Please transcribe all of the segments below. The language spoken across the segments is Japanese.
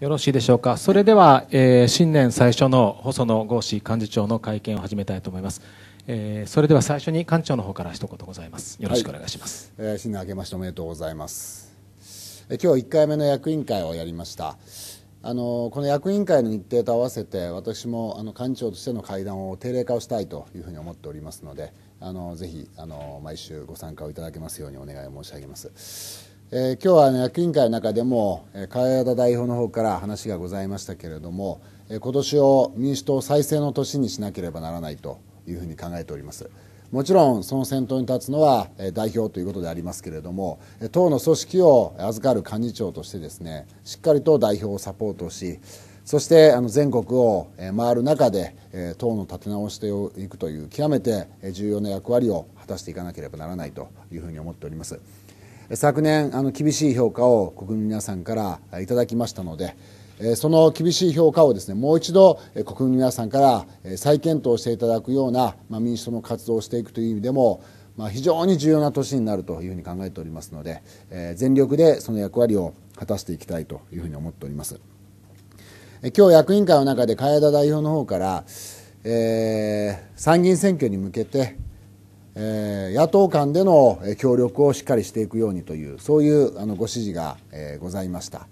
よろしいでしょうか。それでは、えー、新年最初の細野豪志幹事長の会見を始めたいと思います。えー、それでは最初に幹事長の方から一言ございます。よろしくお願いします。はい、えー、新年明けましておめでとうございます。え今日1回目の役員会をやりました。あのこの役員会の日程と合わせて私もあの幹事長としての会談を定例化をしたいというふうに思っておりますのであのぜひあの毎週ご参加をいただけますようにお願い申し上げます。えー、今日は、ね、役員会の中でも川田代表の方から話がございましたけれども、えー、今年を民主党再生の年にしなければならないというふうに考えておりますもちろんその先頭に立つのは、えー、代表ということでありますけれども党の組織を預かる幹事長としてですねしっかりと代表をサポートしそしてあの全国を回る中で党の立て直していくという極めて重要な役割を果たしていかなければならないというふうに思っております。昨年あの厳しい評価を国民の皆さんからいただきましたのでその厳しい評価をですねもう一度国民の皆さんから再検討していただくような、まあ、民主党の活動をしていくという意味でも、まあ、非常に重要な年になるというふうに考えておりますので、え全力でその役割を果たしていきたいというふうに思っております今日役員会の中で茅田代表の方から、えー、参議院選挙に向けてえ野党間での協力をしっかりしていくようにという、そういうあのご指示が、えございました。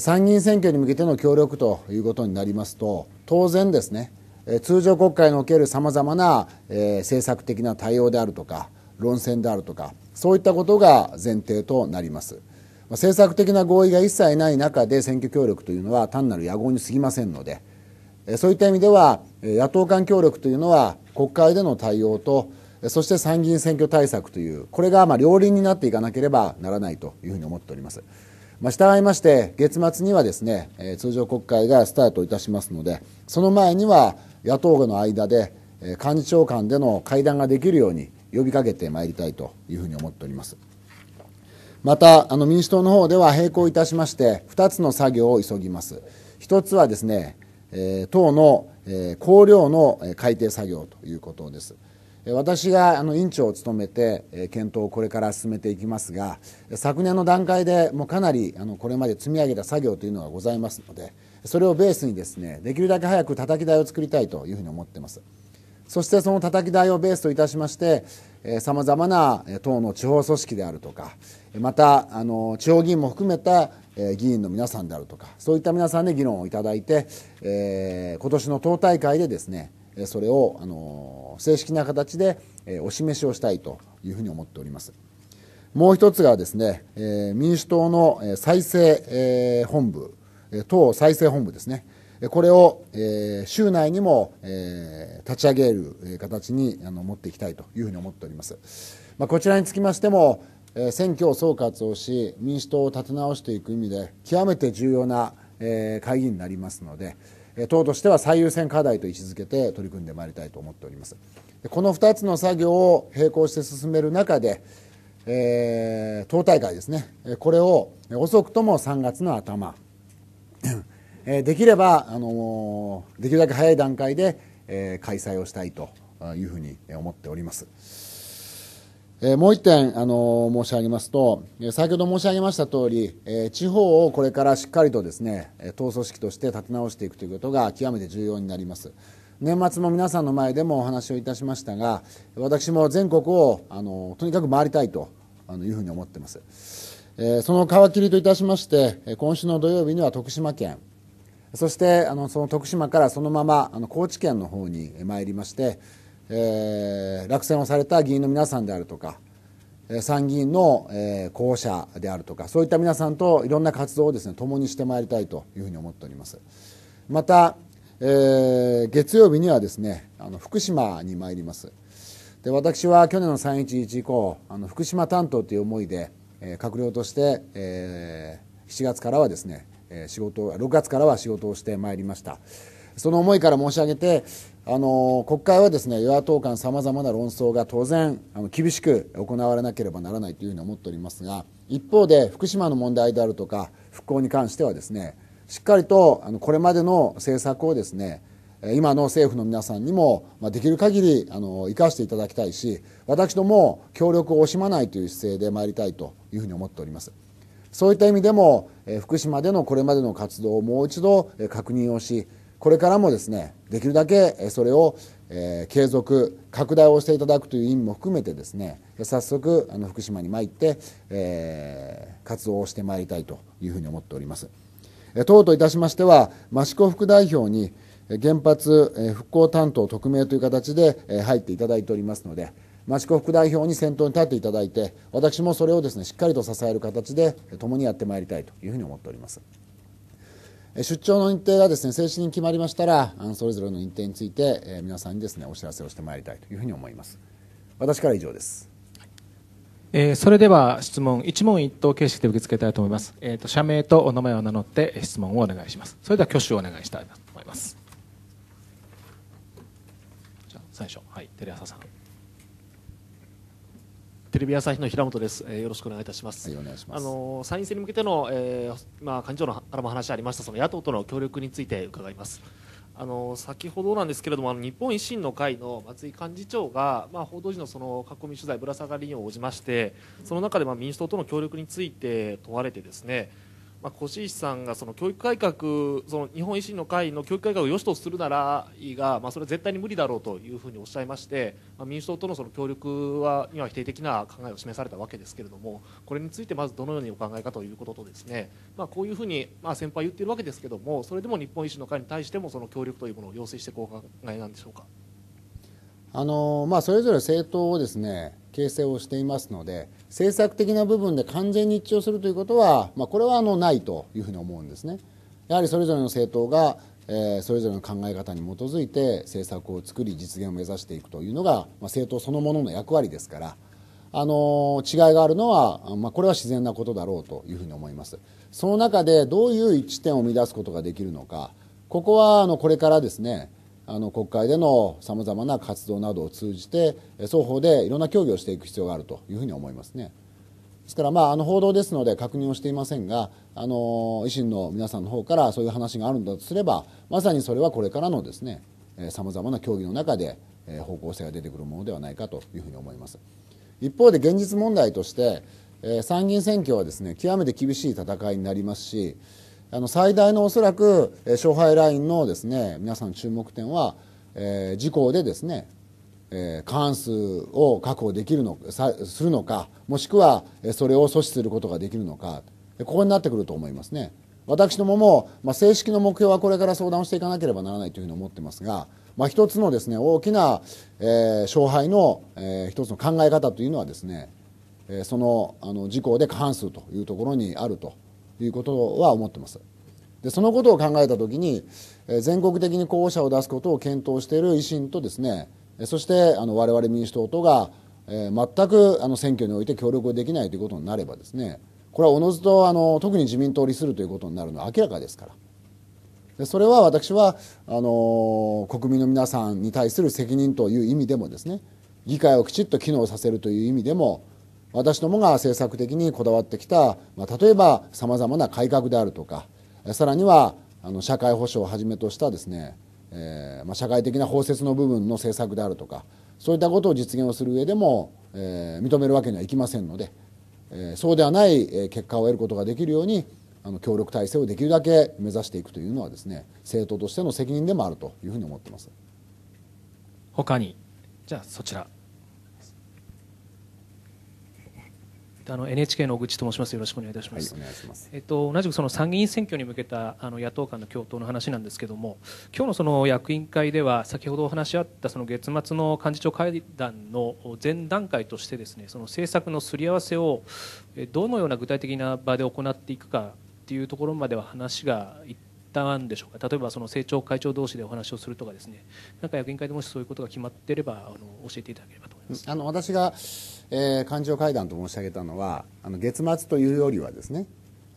参議院選挙に向けての協力ということになりますと、当然ですね、通常国会におけるさまざまな、え政策的な対応であるとか、論戦であるとか、そういったことが前提となります。政策的な合意が一切ない中で選挙協力というのは単なる野合に過ぎませんので、そういった意味では、野党間協力というのは、国会での対応とそして参議院選挙対策という、これがまあ両輪になっていかなければならないというふうに思っております。まあ、従いまして、月末にはですね、通常国会がスタートいたしますので、その前には野党の間で、幹事長間での会談ができるように呼びかけてまいりたいというふうに思っております。また、あの民主党の方では並行いたしまして、2つの作業を急ぎます。1つはですね、党の、綱領の改定作業ということです。私があの委員長を務めて検討をこれから進めていきますが昨年の段階でもうかなりあのこれまで積み上げた作業というのがございますのでそれをベースにですねできるだけ早くたたき台を作りたいというふうに思っていますそしてそのたたき台をベースといたしましてさまざまな党の地方組織であるとかまたあの地方議員も含めた議員の皆さんであるとかそういった皆さんで議論をいただいて、えー、今年の党大会でですねそれをあの正式な形でお示しをしたいというふうに思っております。もう一つがですね、民主党の再生本部、党再生本部ですね、これを週内にも立ち上げる形に持っていきたいというふうに思っております。まこちらにつきましても、選挙を総括をし、民主党を立て直していく意味で、極めて重要な会議になりますので、党としては最優先課題と位置づけて取り組んでまいりたいと思っておりますこの2つの作業を並行して進める中で、えー、党大会ですねこれを遅くとも3月の頭できれば、あのできるだけ早い段階で、え開催をしたいというふうに思っております。えもう1点、あの申し上げますと、先ほど申し上げました通り、え地方をこれからしっかりとですね、党組織として立て直していくということが極めて重要になります。年末も皆さんの前でもお話をいたしましたが、私も全国を、あのとにかく回りたいというふうに思っています。えその皮切りといたしまして、今週の土曜日には徳島県、そしてあのその徳島からそのままあの高知県の方に参りまして、えー、落選をされた議員の皆さんであるとか、参議院の、えー、候補者であるとか、そういった皆さんといろんな活動をですね、共にしてまいりたいというふうに思っております。また、えー、月曜日にはですね、あの福島に参ります。で私は去年の311以降あの福島担当という思いで、えー、閣僚として、えー、7月からはですね、仕事6月からは仕事をしてまいりましたその思いから申し上げてあの国会はですね与野党間さまざまな論争が当然あの厳しく行われなければならないというふうに思っておりますが一方で福島の問題であるとか復興に関してはですねしっかりとあのこれまでの政策をですね今の政府の皆さんにもできる限りあの生かしていただきたいし私ども協力を惜しまないという姿勢で参りたいというふうに思っております。そういった意味でも、福島でのこれまでの活動をもう一度確認をし、これからもですねできるだけそれをえ継続拡大をしていただくという意味も含めてですね早速あの福島に参って、えー、活動をしてまいりたいというふうに思っております党といたしましては益子副代表に原発復興担当特命という形で入っていただいておりますので益子副代表に先頭に立っていただいて私もそれをですねしっかりと支える形で共にやってまいりたいというふうに思っております出張の日程がですね正式に決まりましたらそれぞれの日程について、えー、皆さんにですねお知らせをしてまいりたいというふうに思います私から以上です、えー、それでは質問一問一答形式で受け付けたいと思います、えーと、と社名とお名前を名乗って質問をお願いしますそれでは挙手をお願いしたいと思いますじゃあ最初はいテレ朝さんテレビ朝日の平本です、えー、よろしくお願いいたします。はい、お願いします。あの参院選に向けての、えー、まあ幹事長のからも話ありましたその野党との協力について伺います。あの先ほどなんですけれどもあの日本維新の会の松井幹事長が、まあ、報道陣のその囲み取材ぶら下がりに応じましてその中で、まあ、民主党との協力について問われてですねまあ、越石さんがその教育改革その日本維新の会の教育改革を良しとするならいいが、まあ、それは絶対に無理だろうというふうにおっしゃいまして、まあ、民主党とのその協力はには否定的な考えを示されたわけですけれどもこれについてまずどのようにお考えかということとですね、まあ、こういうふうに、まあ、先輩言っているわけですけれどもそれでも日本維新の会に対してもその協力というものを要請していくお考えなんでしょうか。あのまあ、それぞれ政党をです、ね、形成をしていますので、政策的な部分で完全に一致をするということは、まあ、これはあのないというふうに思うんですね。やはりそれぞれの政党が、えー、それぞれの考え方に基づいて政策を作り実現を目指していくというのが、まあ、政党そのものの役割ですから。あの違いがあるのは、まあ、これは自然なことだろうというふうに思いますその中でどういう一致点を生み出すことができるのかここはあのこれからですねあの国会でのさまざまな活動などを通じて、双方でいろんな協議をしていく必要があるというふうに思いますね。ですから、まあ、あの報道ですので確認をしていませんが、あの維新の皆さんの方からそういう話があるんだとすれば、まさにそれはこれからのですね、さまざまな協議の中で方向性が出てくるものではないかというふうに思います。一方で現実問題として、参議院選挙はですね極めて厳しい戦いになりますし、あの最大のおそらく勝敗ラインのですね皆さん注目点は、えー、自公でですね、えー、過半数を確保できるのするのかもしくはそれを阻止することができるのかここになってくると思いますね私どもも、まあ、正式の目標はこれから相談をしていかなければならないというふうに思ってますが、まあ、一つのですね大きな、えー、勝敗の、えー、一つの考え方というのはですねそのの自公で過半数というところにあるということは思ってます。でそのことを考えた時に、え全国的に候補者を出すことを検討している維新とですね、そしてあの我々民主党とが、え全くあの選挙において協力できないということになればですね、これはおのずとあの特に自民党を利するということになるのは明らかですから。でそれは私はあの国民の皆さんに対する責任という意味でもですね、議会をきちっと機能させるという意味でも、私どもが政策的にこだわってきた、まあ、例えばさまざまな改革であるとかさらにはあの社会保障をはじめとしたですね、えーまあ、社会的な包摂の部分の政策であるとかそういったことを実現をする上でも、えー、認めるわけにはいきませんので、えー、そうではない結果を得ることができるようにあの協力体制をできるだけ目指していくというのはですね政党としての責任でもあるというふうに思ってます他にじゃあそちらあの NHK の小口と申します。よろしくお願いいたします。はい、ますえっと同じくその参議院選挙に向けたあの野党間の共闘の話なんですけども、今日のその役員会では先ほどお話しあったその月末の幹事長会談の前段階としてですね、その政策のすり合わせをどのような具体的な場で行っていくかっていうところまでは話がいっったんでしょうか例えばその政調会長同士でお話をするとかですねなんか役員会でもしそういうことが決まっていればあの教えていただければと思いますあの私がえー、官庁会談と申し上げたのはあの月末というよりはですね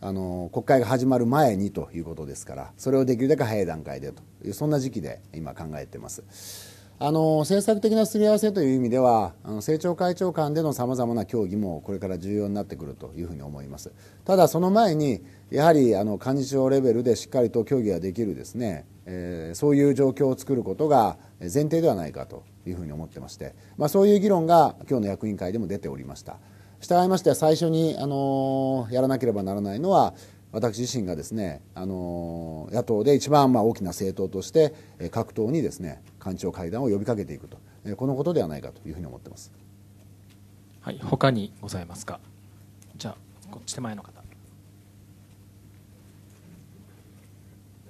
あの国会が始まる前にということですからそれをできるだけ早い段階でというそんな時期で今考えてます。あの政策的なすり合わせという意味ではあの政調会長間でのさまざまな協議もこれから重要になってくるというふうに思いますただその前にやはりあの幹事長レベルでしっかりと協議ができるですね、えー、そういう状況を作ることが前提ではないかというふうに思ってまして、まあ、そういう議論が今日の役員会でも出ておりました従いまして最初にあのやらなければならないのは私自身がですねあの野党で一番まあ大きな政党として各党にですね官庁会談を呼びかけていくと、このことではないかというふうに思ってます。はい、他にございますか。じゃあ、こっち手前の方。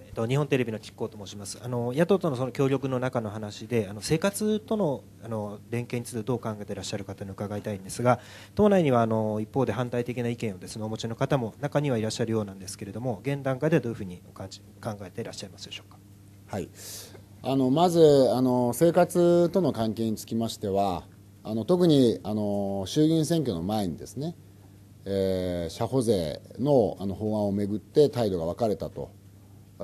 えっと、日本テレビの吉光と申します。あの野党とのその協力の中の話で、あの生活とのあの連携についてどう考えていらっしゃる方に伺いたいんですが、党内にはあの一方で反対的な意見をですねお持ちの方も中にはいらっしゃるようなんですけれども、現段階ではどういうふうにお感じ考えていらっしゃいますでしょうか。はい。あのまずあの生活との関係につきましてはあの特にあの衆議院選挙の前にですね、えー、社保税のあの法案をめぐって態度が分かれたと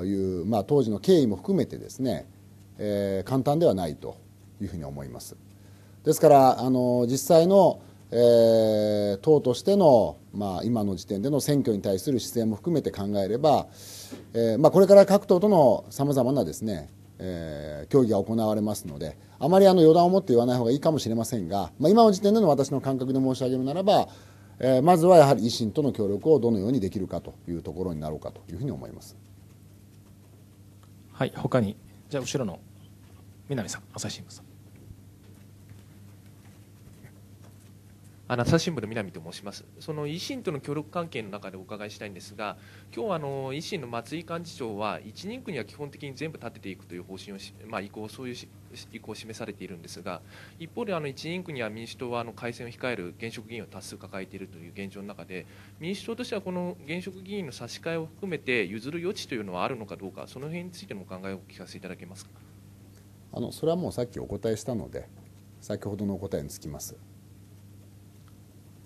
いう、まあ、当時の経緯も含めてですね、えー、簡単ではないというふうに思います。ですからあの実際の、えー、党としての、まあ、今の時点での選挙に対する姿勢も含めて考えれば、えーまあ、これから各党とのさまざまなですねえー、競技が行われますのであまりあの予断を持って言わない方がいいかもしれませんが、まあ、今の時点での私の感覚で申し上げるならば、えー、まずはやはり維新との協力をどのようにできるかというところになろうかというふうに思います。はい、他にじゃあ後ろの南さん、朝日新聞さん。あの朝日新聞の南と申しますその維新との協力関係の中でお伺いしたいんですが今日あの維新の松井幹事長は一人区には基本的に全部立てていくという方針をまあ、意向そういう意向を示されているんですが一方であの一人区には民主党はあの改選を控える現職議員を多数抱えているという現状の中で民主党としてはこの現職議員の差し替えを含めて譲る余地というのはあるのかどうかその辺についてのお考えをお聞かせいただけますかあのそれはもうさっきお答えしたので先ほどのお答えにつきます。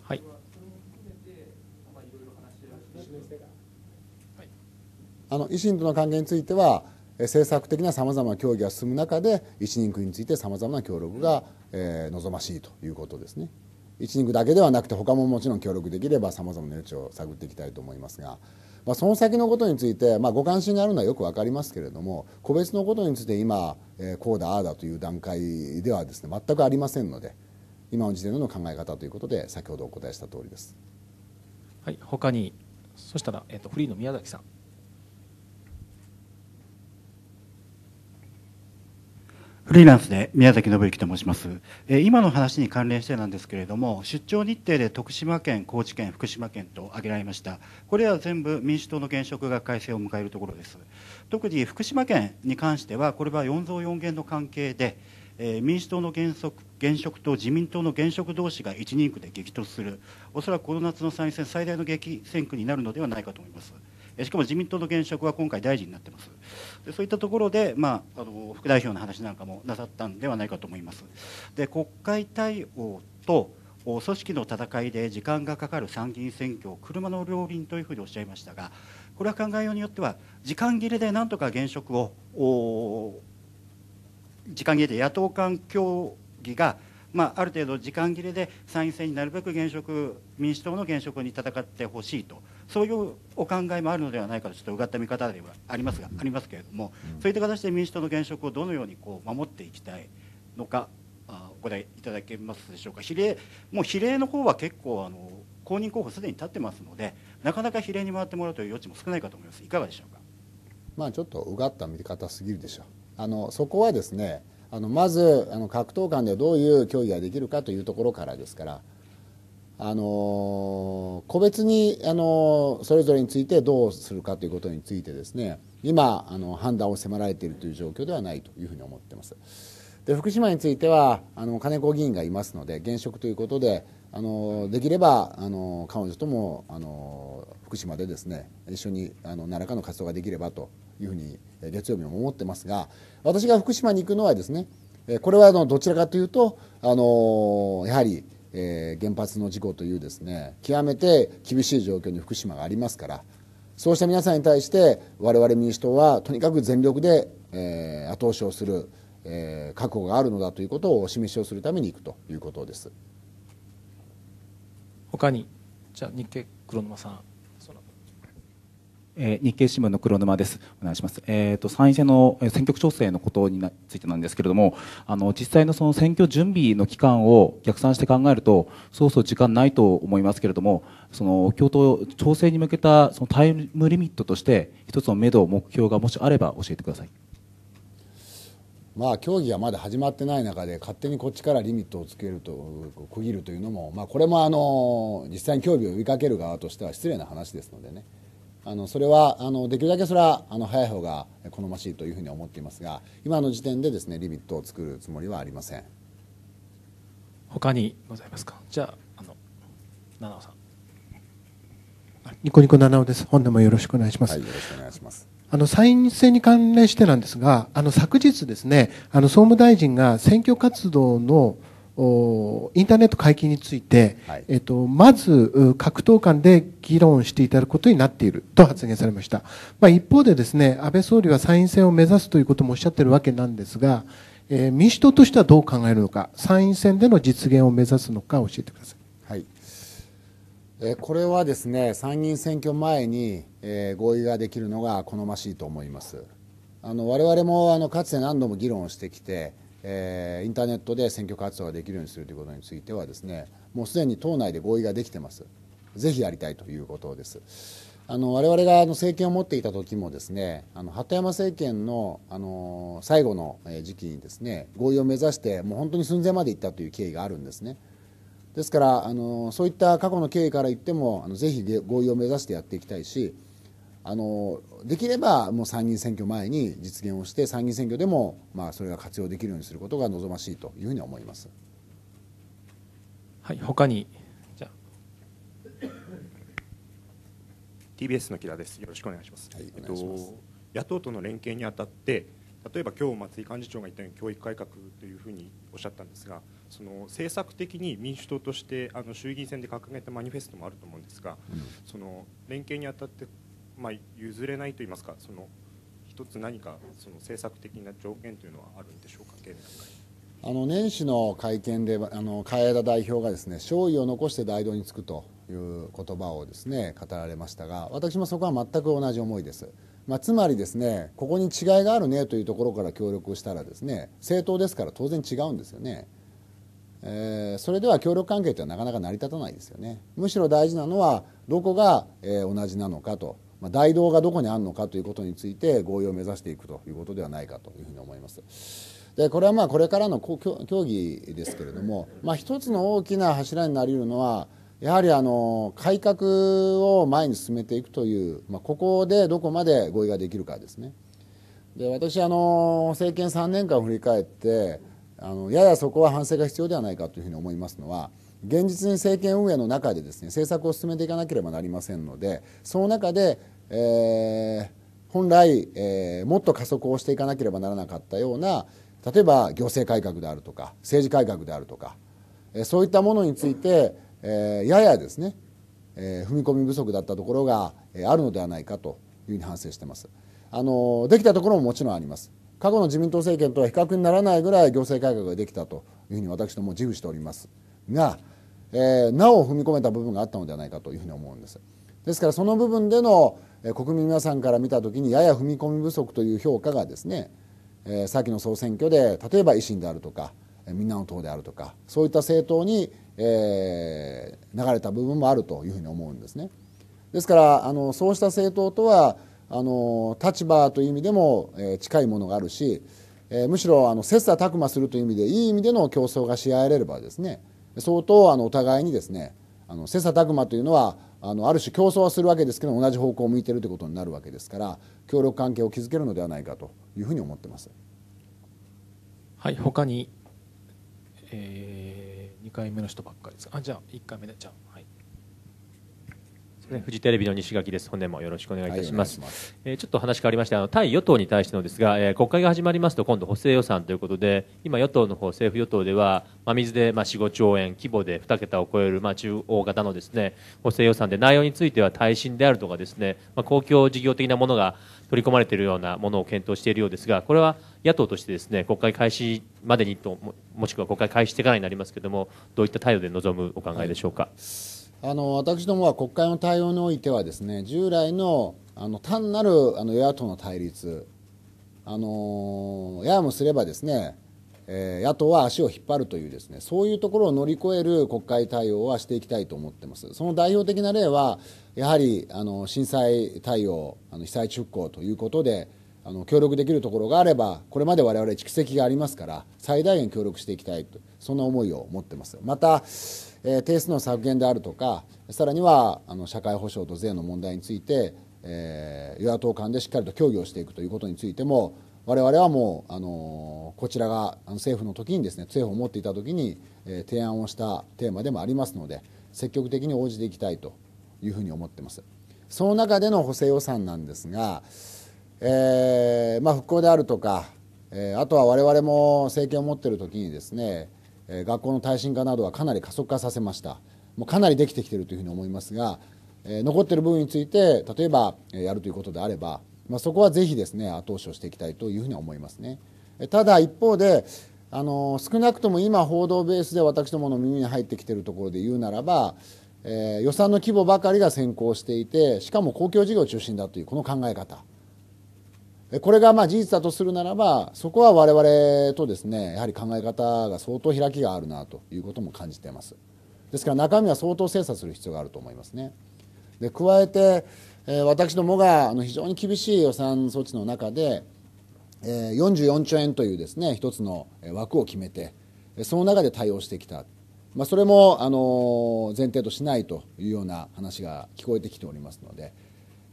はい。あの維新との関係については政策的なさまざまな協議が進む中で一人区についてさまざまな協力が、えー、望ましいということですね一人区だけではなくて他ももちろん協力できればさまざまな余地を探っていきたいと思いますが、まあ、その先のことについて、まあ、ご関心があるのはよく分かりますけれども個別のことについて今、えー、こうだああだという段階ではですね全くありませんので。今の時点での考え方ということで先ほどお答えした通りです。はい、他にそしたら、えっと、フリーの宮崎さん。フリーランスで宮崎信之と申します、え今の話に関連してなんですけれども出張日程で徳島県、高知県、福島県と挙げられましたこれは全部民主党の現職が改正を迎えるところです特に福島県に関してはこれは4増4減の関係で、え民主党の原則現職と自民党の現職同士が1人区で激突する、おそらくこの夏の参院選最大の激戦区になるのではないかと思います。しかも自民党の現職は今回大臣になってます。でそういったところで、まあ、あの副代表の話なんかもなさったんではないかと思います。で国会対応と組織の戦いで時間がかかる参議院選挙を車の両輪というふうにおっしゃいましたがこれは考えようによっては時間切れでなんとか現職を時間切れで野党間共議が、まあ、ある程度時間切れで参院選になるべく現職民主党の現職に戦ってほしいとそういうお考えもあるのではないかとちょっとうがった見方ではありますがありますけれどもそういった形で民主党の現職をどのようにこう守っていきたいのかお答えいただけますでしょうか比例もう比例の方は結構あの公認候補すでに立ってますのでなかなか比例に回ってもらうという余地も少ないかと思いますいかがでしょうかまあちょっとうがった見方すぎるでしょうあのそこはですねあのまずあの格闘間でどういう競技ができるかというところからですからあの個別にあのそれぞれについてどうするかということについてですね今あの判断を迫られているという状況ではないというふうに思っています。で福島についてはあの金子議員がいますので現職ということであのできればあの彼女ともあの福島でですね一緒にあの何らかの活動ができればというふうに月曜日も思ってますが私が福島に行くのはですねこれはあのどちらかというとあのやはり、え原発の事故というですね極めて厳しい状況に福島がありますからそうした皆さんに対して我々民主党はとにかく全力で、え後押しをする、え覚悟があるのだということをお示しをするために行くということです。他にじゃあ日経黒沼さんえー、日経新聞の黒沼です。お願いします。えっ、ー、と参院選の選挙区調整のことについてなんですけれども、あの実際のその選挙準備の期間を逆算して考えると、そうそう時間ないと思いますけれども、その共闘調整に向けたそのタイムリミットとして一つの目処目標がもしあれば教えてください。まあ、協議がまだ始まってない中で勝手にこっちからリミットをつけると区切るというのも、まあ、これもあの実際に協議を呼びかける側としては失礼な話ですのでね。あのそれはあのできるだけそれはあの早い方が好ましいというふうに思っていますが今の時点でですねリミットを作るつもりはありません他にございますかじゃあの七尾さんニコニコ七尾です本年もよろしくお願いします、はい、よろしくお願いしますあの参院選に関連してなんですがあの昨日ですねあの総務大臣が選挙活動のインターネット解禁について、はい、えっと、まず各党間で議論していただくことになっていると発言されました、まあ、一方でです、ね、安倍総理は参院選を目指すということもおっしゃっているわけなんですが、えー、民主党としてはどう考えるのか、参院選での実現を目指すのか、教えてください。はいえこれはですね参議院選挙前に、えー、合意ができるのが好ましいと思います。あの我々もあのかつて何度も議論してきて、えー、インターネットで選挙活動ができるようにするということについてはですねもうすでに党内で合意ができてますぜひやりたいということですあの我々があの政権を持っていた時もですねあの鳩山政権のあの最後の時期にですね合意を目指してもう本当に寸前までいったという経緯があるんですねですからあのそういった過去の経緯から言ってもあのぜひ合意を目指してやっていきたいしあのできればもう参議院選挙前に実現をして参議院選挙でも、まあ、それが活用できるようにすることが望ましいというふうに思います。はい、他にじゃ TBS の木田です。よろしくお願いします。い、野党との連携にあたって例えば今日松井幹事長が言ったように教育改革というふうにおっしゃったんですがその政策的に民主党としてあの衆議院選で掲げたマニフェストもあると思うんですが、うん、その連携にあたってまあ、譲れないといいますかその一つ何かその政策的な条件というのはあるんでしょうか現あの年始の会見であの海代表がですね勝利を残して大道につくという言葉をですね語られましたが私もそこは全く同じ思いです、まあ、つまりですねここに違いがあるねというところから協力したらですね政党ですから当然違うんですよね、えー、それでは協力関係というのはなかなか成り立たないですよねむしろ大事なのはどこが、えー、同じなのかとまあ、大道がどこにあるのかということについて合意を目指していくということではないかというふうに思います。でこれはまあこれからの協議ですけれども、まあ、一つの大きな柱になり得るのはやはりあの改革を前に進めていくという、まあ、ここでどこまで合意ができるかですね。で私あの政権3年間を振り返ってあのややそこは反省が必要ではないかというふうに思いますのは現実に政権運営の中でですね政策を進めていかなければなりませんのでその中でえー、本来、えー、もっと加速をしていかなければならなかったような例えば行政改革であるとか政治改革であるとか、えー、そういったものについて、えー、ややですね、えー、踏み込み不足だったところが、えー、あるのではないかというふうに反省してます。あのできたところももちろんあります。過去の自民党政権とは比較にならないぐらい行政改革ができたというふうに私ども自負しておりますが、えー、なお踏み込めた部分があったのではないかというふうに思うんです。ですからその部分での国民皆さんから見た時にやや踏み込み不足という評価がですね、え先の総選挙で例えば維新であるとかみんなの党であるとかそういった政党に、え流れた部分もあるというふうに思うんですね。ですからあのそうした政党とはあの立場という意味でも、え近いものがあるし、えむしろあの切磋琢磨するという意味でいい意味での競争がし合えればですね相当あのお互いにですねあの切磋琢磨というのはあのある種競争はするわけですけど同じ方向を向いてるということになるわけですから協力関係を築けるのではないかというふうに思ってます。はい他に、えー、2回目の人ばっかりですあじゃあ1回目でじゃあフジテレビの西垣です。本年もよろしくお願いいたします。はい、えー、ちょっと話変わりまして、あの対与党に対してのですが、えー、国会が始まりますと今度補正予算ということで、今与党の方政府与党では真水でまあ4、5兆円規模で2桁を超えるまあ中央型のですね補正予算で内容については耐震であるとかですね、まあ公共事業的なものが取り込まれているようなものを検討しているようですが、これは野党としてですね国会開始までにともしくは国会開始してからになりますけれども、どういった態度で臨むお考えでしょうか。はいあの私どもは国会の対応においてはですね従来のあの単なるあの与野党の対立あのややもすればですね、えー、野党は足を引っ張るというですねそういうところを乗り越える国会対応はしていきたいと思ってますその代表的な例はやはりあの震災対応あの被災地復興ということであの協力できるところがあればこれまで我々蓄積がありますから最大限協力していきたいとそんな思いを持ってますまたえー、定数の削減であるとかさらにはあの社会保障と税の問題について、えー、与野党間でしっかりと協議をしていくということについても我々はもう、あのー、こちらが政府の時にですね政府を持っていた時に、えー、提案をしたテーマでもありますので積極的に応じていきたいというふうに思っていますその中での補正予算なんですが、えーまあ、復興であるとか、えー、あとは我々も政権を持っている時にですねえ学校の耐震化などはかなり加速化させましたもうかなりできてきてるというふうに思いますが、え残ってる部分について例えば、えやるということであれば、まあ、そこはぜひですね後押しをしていきたいというふうに思いますねただ一方であの少なくとも今報道ベースで私どもの耳に入ってきているところで言うならば、えー、予算の規模ばかりが先行していてしかも公共事業中心だというこの考え方これがまあ事実だとするならば、そこは我々とですね、やはり考え方が相当開きがあるなということも感じています。ですから中身は相当精査する必要があると思いますね。で加えて、え私どもがあの非常に厳しい予算措置の中で、え44兆円というですね、一つの枠を決めて、その中で対応してきた。まあ、それもあの前提としないというような話が聞こえてきておりますので、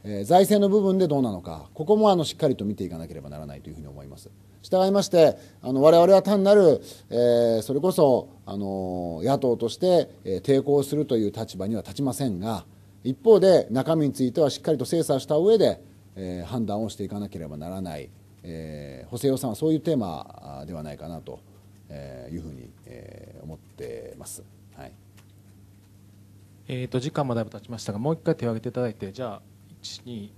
え財政の部分でどうなのか、ここもあのしっかりと見ていかなければならないというふうに思います。従いまして、あの我々は単なる、えー、それこそあの野党として、えー、抵抗するという立場には立ちませんが、一方で中身についてはしっかりと精査した上で、えー、判断をしていかなければならない、え補正予算はそういうテーマではないかなというふうに、え思ってます。はいえと、と時間もだいぶ経ちましたが、もう一回手を挙げていただいて、じゃあ123人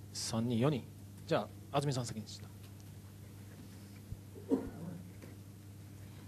4人じゃあ安住さん先にした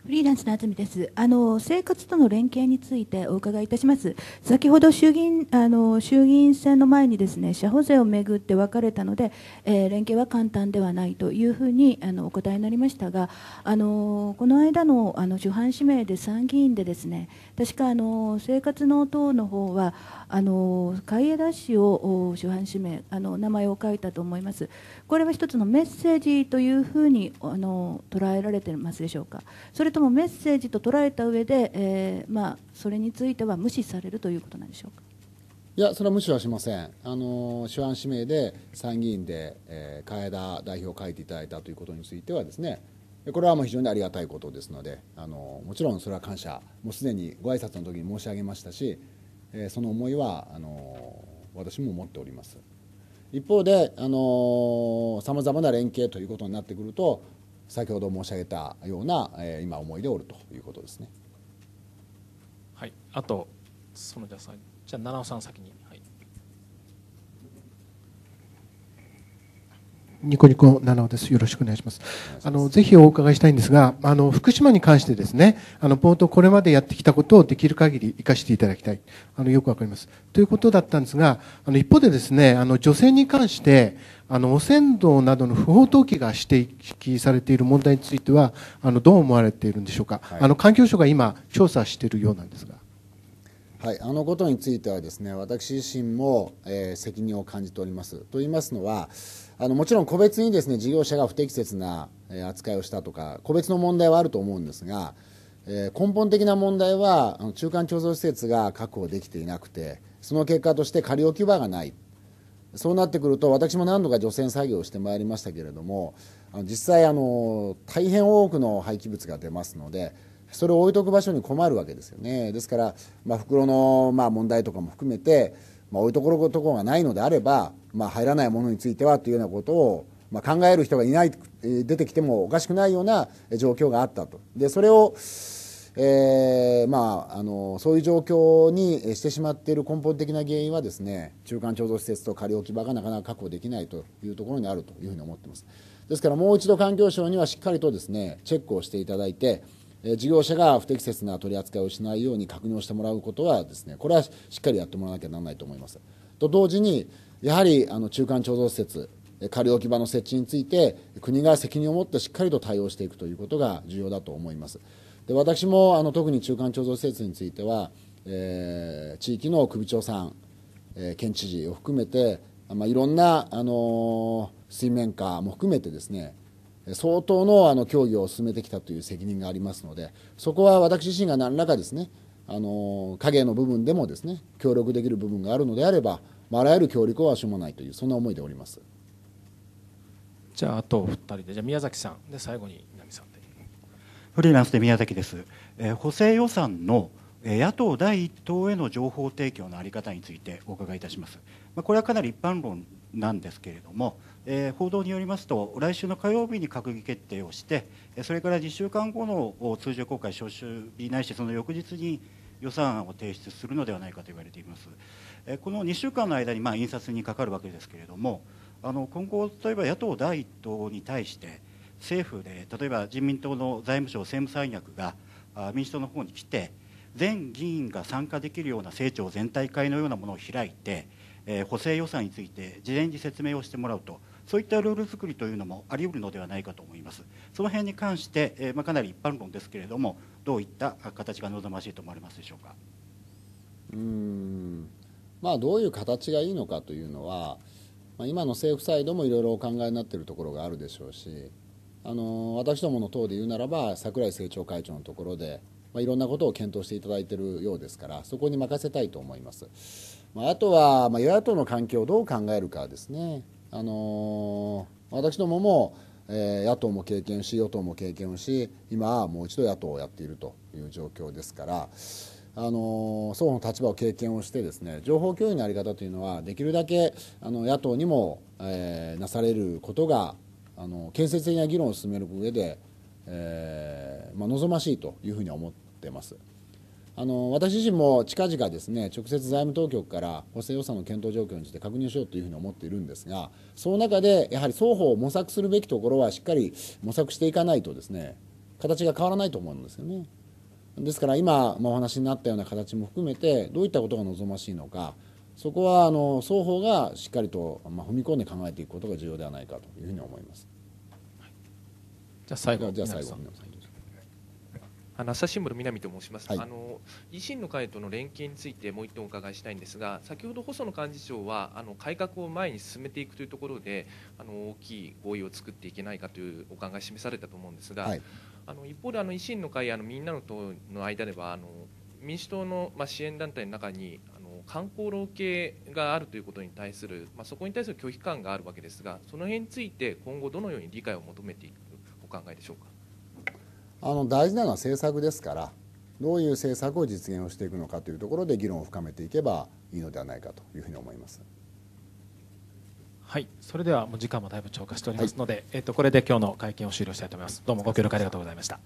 フリーランスの安住です。あの生活との連携についてお伺いいたします。先ほど衆議院あの衆議院選の前にですね、社保税をめぐって分かれたので、えー、連携は簡単ではないというふうにあのお答えになりましたが、あのこの間のあの主犯指名で参議院でですね、確かあの生活の党の方はあの海江田氏を主犯指名あの名前を書いたと思いますこれは一つのメッセージというふうにあの捉えられてますでしょうかそれともメッセージと捉えた上で、えー、まあ、それについては無視されるということなんでしょうかいや、それは無視はしません、あの主犯指名で参議院で、えー、江田代表を書いていただいたということについては、ですねこれはもう非常にありがたいことですのであの、もちろんそれは感謝、もうすでにご挨拶の時に申し上げましたし、えその思いはあの私も持っております一方でさまざまな連携ということになってくると先ほど申し上げたような、え今思いでおるということですねはいあと園田さんじゃあ七尾さん先にニコニコなのです。よろしくお願いします。あの、ぜひお伺いしたいんですが、あの、福島に関してですね、あの、冒頭これまでやってきたことをできる限り活かしていただきたい。あの、よくわかります。ということだったんですが、あの、一方でですね、あの、女性に関して、あの、汚染土などの不法投棄が指摘されている問題については、あの、どう思われているんでしょうか。はい、あの、環境省が今、調査しているようなんですが。はい、あのことについてはですね私自身も、えー、責任を感じております。と言いますのは、あのもちろん個別にですね事業者が不適切な扱いをしたとか個別の問題はあると思うんですが、えー、根本的な問題は中間貯蔵施設が確保できていなくてその結果として仮置き場がないそうなってくると私も何度か除染作業をしてまいりましたけれども実際あの大変多くの廃棄物が出ますのでそれを置いておく場所に困るわけですよねですから、まあ、袋の、まあ、問題とかも含めてまあ、置いところところがないのであれば、まあ、入らないものについてはというようなことを、まあ、考える人がいない出てきてもおかしくないような状況があったと。でそれをえーまあ、あのそういう状況にしてしまっている根本的な原因はですね中間貯蔵施設と仮置き場がなかなか確保できないというところにあるというふうに思っていますですからもう一度環境省にはしっかりとですねチェックをしていただいて事業者が不適切な取り扱いをしないように確認をしてもらうことはですねこれはしっかりやってもらわなきゃならないと思いますと同時にやはりあの中間貯蔵施設仮置き場の設置について国が責任を持ってしっかりと対応していくということが重要だと思いますで私もあの特に中間貯蔵施設については、えー、地域の首長さん、えー、県知事を含めて、まあ、いろんな、あのー、水面下も含めてですね相当のあの協議を進めてきたという責任がありますので、そこは私自身が何らかですね、あの影の部分でもですね、協力できる部分があるのであれば、あらゆる協力はしょうもないという、そんな思いでおります。じゃあ、あと2人で、じゃ宮崎さんで、最後に南さんで。フリーランスで宮崎です。えー、補正予算の野党第1党への情報提供の在り方についてお伺いいたします。まあ、これはかなり一般論なんですけれども、え報道によりますと来週の火曜日に閣議決定をしてそれから2週間後の通常国会召集日ないしその翌日に予算案を提出するのではないかと言われています、えこの2週間の間に、まあ、印刷にかかるわけですけれどもあの今後、例えば野党第1党に対して政府で例えば自民党の財務省政務三役が民主党の方に来て全議員が参加できるような政調全体会のようなものを開いてえ補正予算について事前に説明をしてもらうと。そういったルール作りというのもあり得るのではないかと思います。その辺に関して、えまかなり一般論ですけれども、どういった形が望ましいと思われますでしょうか。うんまあ、どういう形がいいのかというのは、まあ、今の政府サイドもいろいろお考えになっているところがあるでしょうし、あの私どもの党で言うならば、櫻井政調会長のところで、まあ、いろんなことを検討していただいているようですから、そこに任せたいと思います。まあ、とは、ま与野党の関係をどう考えるかですね、あの私どもも、え野党も経験し、与党も経験をし、今はもう一度野党をやっているという状況ですから、あの双方の立場を経験をしてですね情報共有の在り方というのはできるだけあの野党にも、えー、なされることがあの建設的な議論を進める上で、えーまあ、望ましいというふうに思ってます。あの私自身も近々ですね直接財務当局から補正予算の検討状況について確認しようというふうに思っているんですがその中でやはり双方を模索するべきところはしっかり模索していかないとですね形が変わらないと思うんですよね。ですから今、まお話になったような形も含めてどういったことが望ましいのかそこはあの双方がしっかりと、ま踏み込んで考えていくことが重要ではないかというふうに思います。はい、じゃあ最後じゃあ最後あの朝日新聞の南と申します、はい、あの維新の会との連携についてもう一点お伺いしたいんですが、先ほど細野幹事長はあの改革を前に進めていくというところであの大きい合意を作っていけないかというお考えを示されたと思うんですが、はい、あの一方であの維新の会あのみんなの党の間ではあの民主党のまあ支援団体の中にあの観光老系があるということに対する、まあ、そこに対する拒否感があるわけですが、その辺について今後どのように理解を求めていくお考えでしょうか。あの大事なのは政策ですからどういう政策を実現をしていくのかというところで議論を深めていけばいいのではないかというふうに思います。はい、それではもう時間もだいぶ超過しておりますので、はい、えっとこれで今日の会見を終了したいと思います。どうもご協力ありがとうございました。